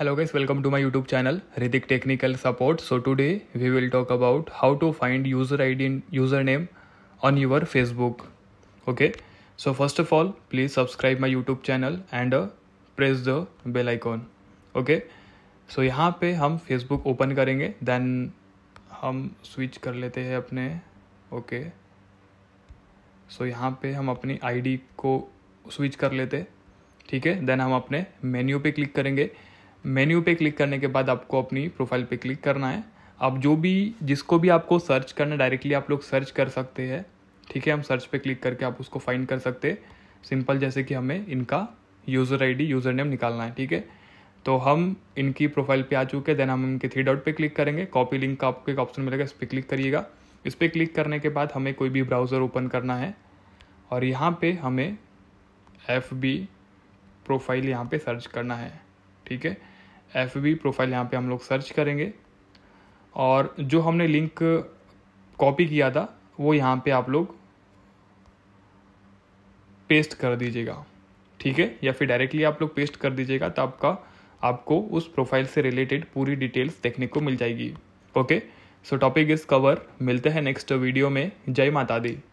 hello guys welcome to my YouTube channel Hritik technical support so today we will talk about how to find user I D user name on your Facebook okay so first of all please subscribe my YouTube channel and press the bell icon okay so यहाँ पे हम Facebook open करेंगे then हम switch कर लेते हैं अपने okay so यहाँ पे हम अपनी आईडी को स्विच कर लेते ठीक है देन हम अपने मेन्यू पे क्लिक करेंगे मेन्यू पे क्लिक करने के बाद आपको अपनी प्रोफाइल पे क्लिक करना है आप जो भी जिसको भी आपको सर्च करना डायरेक्टली आप लोग सर्च कर सकते हैं ठीक है हम सर्च पे क्लिक करके आप उसको फाइंड कर सकते सिंपल जैसे कि हमें इनका यूज़र आईडी यूज़र नेम निकालना है ठीक है तो हम इनकी प्रोफाइल पे आ चुके हैं देन हम इनके थ्री डॉट पे क्लिक करेंगे कॉपी लिंक का आपको एक ऑप्शन मिलेगा इस पर क्लिक करिएगा इस पर क्लिक करने के बाद हमें कोई भी ब्राउज़र ओपन करना है और यहाँ पर हमें एफ बी प्रोफाइल यहाँ पर सर्च करना है ठीक है एफ बी प्रोफाइल यहाँ पे हम लोग सर्च करेंगे और जो हमने लिंक कॉपी किया था वो यहाँ पे आप लोग पेस्ट कर दीजिएगा ठीक है या फिर डायरेक्टली आप लोग पेस्ट कर दीजिएगा तो आपका आपको उस प्रोफाइल से रिलेटेड पूरी डिटेल्स देखने को मिल जाएगी okay so topic is cover मिलते हैं नेक्स्ट वीडियो में जय माता दी